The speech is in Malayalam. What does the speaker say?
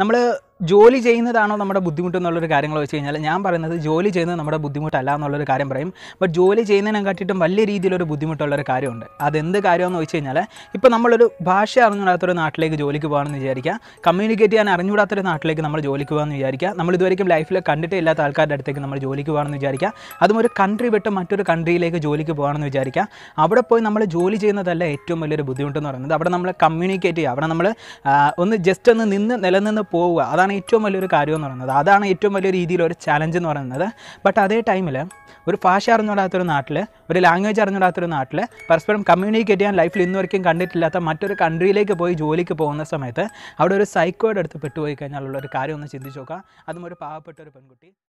നമ്മൾ ജോലി ചെയ്യുന്നതാണോ നമ്മുടെ ബുദ്ധിമുട്ട് എന്നുള്ളൊരു കാര്യങ്ങൾ വെച്ച് കഴിഞ്ഞാൽ ഞാൻ പറയുന്നത് ജോലി ചെയ്യുന്നത് നമ്മുടെ ബുദ്ധിമുട്ടല്ല എന്നുള്ളൊരു കാര്യം പറയും ബട്ട് ജോലി കാട്ടിട്ടും വലിയ രീതിയിലൊരു ബുദ്ധിമുട്ടുള്ളൊരു കാര്യമുണ്ട് അതെന്ത് കാര്യമെന്ന് വെച്ച് കഴിഞ്ഞാൽ ഇപ്പോൾ നമ്മളൊരു ഭാഷ അറിഞ്ഞുകൂടാത്തൊരു നാട്ടിലേക്ക് ജോലിക്ക് പോകാമെന്ന് വിചാരിക്കാം കമ്മ്യൂണിക്കേറ്റ് ചെയ്യാൻ അറിഞ്ഞുകൂടാത്തൊരു നാട്ടിലേക്ക് നമ്മൾ ജോലിക്ക് പോകാമെന്ന് വിചാരിക്കാം നമ്മൾ ഇതുവരെയും ലൈഫിൽ കണ്ടിട്ടേ ഇല്ലാത്ത ആൾക്കാരുടെ അടുത്തേക്ക് നമ്മൾ ജോലിക്ക് പോകാമെന്ന് വിചാരിക്കാം അതും ഒരു കൺട്രി വിട്ട് മറ്റൊരു കൺട്രിയിലേക്ക് ജോലിക്ക് പോകാമെന്ന് വിചാരിക്കാം അവിടെ പോയി നമ്മൾ ജോലി ചെയ്യുന്നതല്ല ഏറ്റവും വലിയൊരു ബുദ്ധിമുട്ടെന്ന് പറയുന്നത് അവിടെ നമ്മൾ കമ്മ്യൂണിക്കേറ്റ് ചെയ്യുക അവിടെ നമ്മൾ ഒന്ന് ജസ്റ്റ് ഒന്ന് നിന്ന് നിലനിന്ന് പോവുക അതാണ് അതാണ് ഏറ്റവും വലിയൊരു കാര്യം എന്ന് പറയുന്നത് അതാണ് ഏറ്റവും വലിയ രീതിയിൽ ഒരു ചലഞ്ച് എന്ന് പറയുന്നത് ബട്ട് അതേ ടൈമിൽ ഒരു ഭാഷ അറിഞ്ഞുകൂടാത്തൊരു നാട്ടിൽ ഒരു ലാംഗ്വേജ് അറിഞ്ഞുകൂടാത്തൊരു നാട്ടിൽ പരസ്പരം കമ്മ്യൂണിക്കേറ്റ് ചെയ്യാൻ ലൈഫിൽ ഇന്നുവരെയും കണ്ടിട്ടില്ലാത്ത മറ്റൊരു കൺട്രിയിലേക്ക് പോയി ജോലിക്ക് പോകുന്ന സമയത്ത് അവിടെ ഒരു സൈക്കോയുടെ അടുത്ത് പെട്ടുപോയി കഴിഞ്ഞാലുള്ള ഒരു കാര്യം ഒന്ന് ചിന്തിച്ചു നോക്കുക അതും ഒരു പാവപ്പെട്ട ഒരു പെൺകുട്ടി